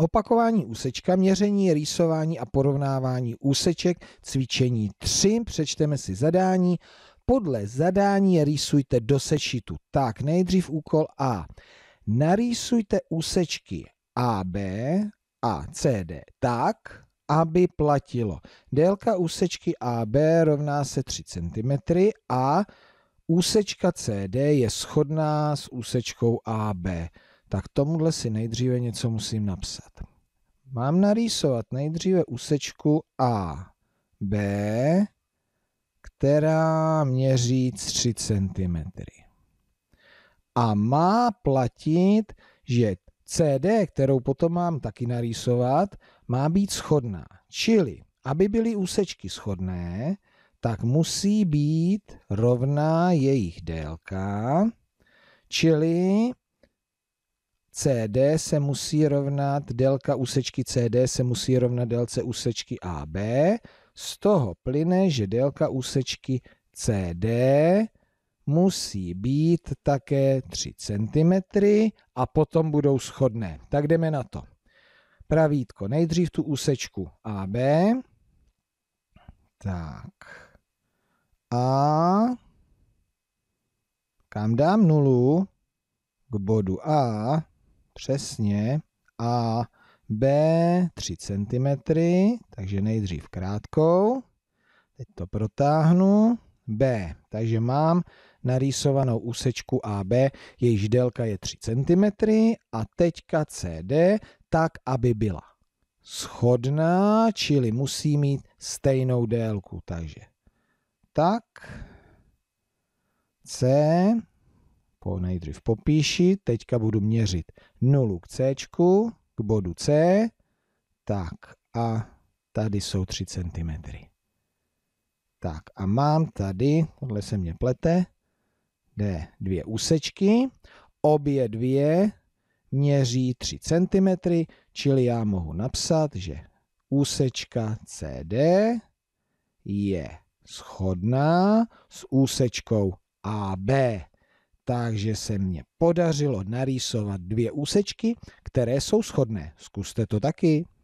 Opakování úsečka, měření, rýsování a porovnávání úseček, cvičení 3, přečteme si zadání. Podle zadání rýsujte do sešitu. Tak, nejdřív úkol A. Narýsujte úsečky AB a CD tak, aby platilo. Délka úsečky AB rovná se 3 cm a úsečka CD je shodná s úsečkou AB tak tomuhle si nejdříve něco musím napsat. Mám narýsovat nejdříve úsečku A, B, která měří 3 cm. A má platit, že CD, kterou potom mám taky narýsovat, má být schodná. Čili, aby byly úsečky schodné, tak musí být rovná jejich délka, čili CD se musí rovnat, délka úsečky CD se musí rovnat délce úsečky AB. Z toho plyne, že délka úsečky CD musí být také 3 cm a potom budou schodné. Tak jdeme na to. Pravítko, nejdřív tu úsečku AB. Tak. A kam dám nulu? K bodu A přesně a B 3 cm, takže nejdřív krátkou, teď to protáhnu, B, takže mám narýsovanou úsečku AB, jejíž délka je 3 cm a teďka CD tak, aby byla schodná, čili musí mít stejnou délku, takže tak, C, jako nejdřív popíši, teďka budu měřit nulu k C, k bodu C, tak a tady jsou 3 cm. Tak a mám tady, tohle se mě plete, D dvě úsečky, obě dvě měří 3 cm, čili já mohu napsat, že úsečka CD je shodná s úsečkou AB. Takže se mně podařilo narýsovat dvě úsečky, které jsou shodné. Zkuste to taky.